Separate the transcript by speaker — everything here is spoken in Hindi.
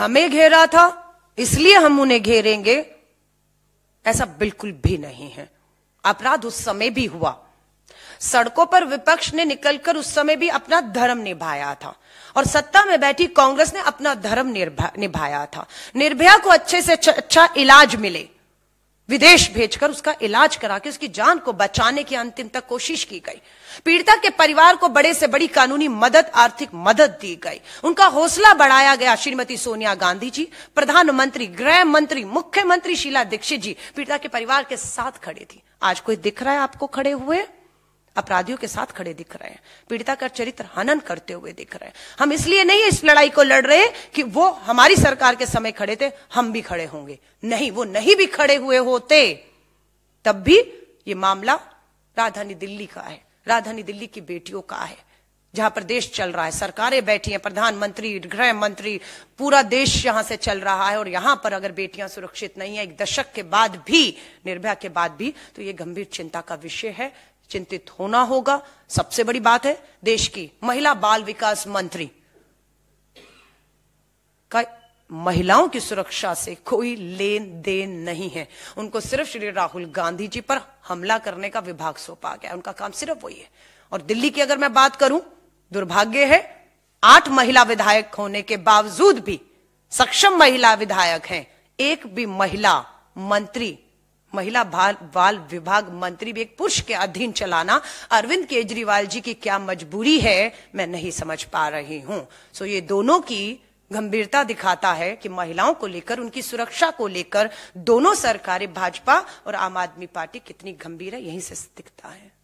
Speaker 1: हमें घेरा था इसलिए हम उन्हें घेरेंगे ऐसा बिल्कुल भी नहीं है अपराध उस समय भी हुआ सड़कों पर विपक्ष ने निकलकर उस समय भी अपना धर्म निभाया था और सत्ता में बैठी कांग्रेस ने अपना धर्म निभाया था निर्भया को अच्छे से अच्छा, अच्छा इलाज मिले विदेश भेजकर उसका इलाज करा के उसकी जान को बचाने की अंतिम तक कोशिश की गई पीड़िता के परिवार को बड़े से बड़ी कानूनी मदद आर्थिक मदद दी गई उनका हौसला बढ़ाया गया श्रीमती सोनिया गांधी जी प्रधानमंत्री गृह मंत्री मुख्यमंत्री शीला दीक्षित जी पीड़िता के परिवार के साथ खड़े थी आज कोई दिख रहा है आपको खड़े हुए अपराधियों के साथ खड़े दिख रहे हैं पीड़िता का चरित्र हनन करते हुए दिख रहे हैं हम इसलिए नहीं इस लड़ाई को लड़ रहे कि वो हमारी सरकार के समय खड़े थे हम भी खड़े होंगे नहीं वो नहीं भी खड़े हुए होते तब भी ये मामला राजधानी दिल्ली का है राजधानी दिल्ली की बेटियों का है जहां पर देश चल रहा है सरकारें बैठी हैं प्रधानमंत्री गृह मंत्री पूरा देश यहां से चल रहा है और यहां पर अगर बेटियां सुरक्षित नहीं है एक दशक के बाद भी निर्भया के बाद भी तो ये गंभीर चिंता का विषय है चिंतित होना होगा सबसे बड़ी बात है देश की महिला बाल विकास मंत्री का महिलाओं की सुरक्षा से कोई लेन देन नहीं है उनको सिर्फ श्री राहुल गांधी जी पर हमला करने का विभाग सौंपा गया उनका काम सिर्फ वही है और दिल्ली की अगर मैं बात करूं दुर्भाग्य है आठ महिला विधायक होने के बावजूद भी सक्षम महिला विधायक हैं एक भी महिला मंत्री महिला बाल विभाग मंत्री भी एक पुरुष के अधीन चलाना अरविंद केजरीवाल जी की क्या मजबूरी है मैं नहीं समझ पा रही हूं सो ये दोनों की गंभीरता दिखाता है कि महिलाओं को लेकर उनकी सुरक्षा को लेकर दोनों सरकारें भाजपा और आम आदमी पार्टी कितनी गंभीर है यहीं से दिखता है